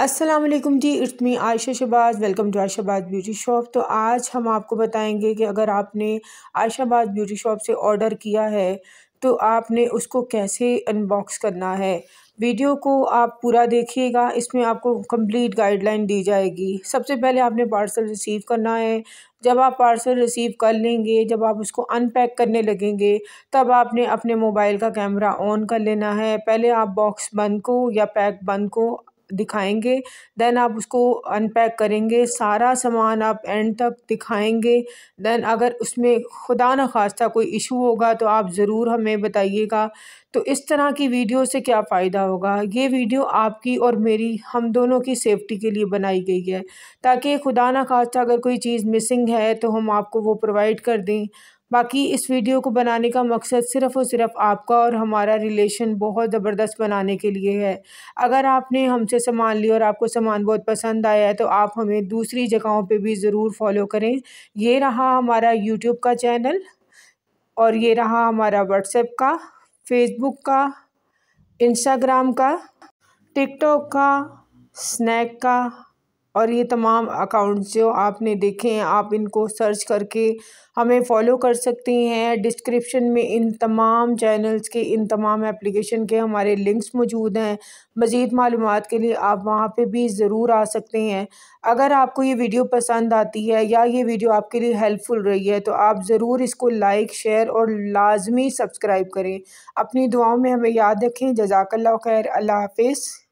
Aslam ji it's me Ayesha Shahbaz welcome to Ayeshabad beauty shop तो आज हम आपको बताएंगे कि अगर आपने आयशाबाद ब्यूटी शॉप से ऑर्डर किया है तो आपने उसको कैसे अनबॉक्स करना है वीडियो को आप पूरा देखिएगा इसमें आपको कंप्लीट गाइडलाइन दी जाएगी सबसे पहले आपने पार्सल रिसीव करना है जब आप पार्सल रिसीव कर लेंगे जब आप उसको अनपैक करने लगेंगे तब आपने अपने मोबाइल का कैमरा ऑन कर लेना है पहले आप बॉक्स बंद को या पैक बंद को दिखाएंगे देन आप उसको अनपैक करेंगे सारा सामान आप एंड तक दिखाएंगे देन अगर उसमें खुदा न खास्ता कोई इशू होगा तो आप ज़रूर हमें बताइएगा तो इस तरह की वीडियो से क्या फ़ायदा होगा ये वीडियो आपकी और मेरी हम दोनों की सेफ़्टी के लिए बनाई गई है ताकि खुदा न खास्ता अगर कोई चीज़ मिसिंग है तो हम आपको वो प्रोवाइड कर दें बाकी इस वीडियो को बनाने का मकसद सिर्फ़ और सिर्फ आपका और हमारा रिलेशन बहुत ज़बरदस्त बनाने के लिए है अगर आपने हमसे सामान लिया और आपको सामान बहुत पसंद आया है तो आप हमें दूसरी जगहों पे भी ज़रूर फॉलो करें ये रहा हमारा यूट्यूब का चैनल और ये रहा हमारा व्हाट्सएप का फेसबुक का इंस्टाग्राम का टिकटॉक का स्नैक का और ये तमाम अकाउंट्स जो आपने देखे हैं आप इनको सर्च करके हमें फॉलो कर सकती हैं डिस्क्रिप्शन में इन तमाम चैनल्स के इन तमाम एप्लीकेशन के हमारे लिंक्स मौजूद हैं मज़ीद मालूम के लिए आप वहाँ पे भी ज़रूर आ सकते हैं अगर आपको ये वीडियो पसंद आती है या ये वीडियो आपके लिए हेल्पफुल रही है तो आप ज़रूर इसको लाइक शेयर और लाजमी सब्सक्राइब करें अपनी दुआओं में हमें याद रखें जजाकल्ला खैर अल्लाह हाफिज़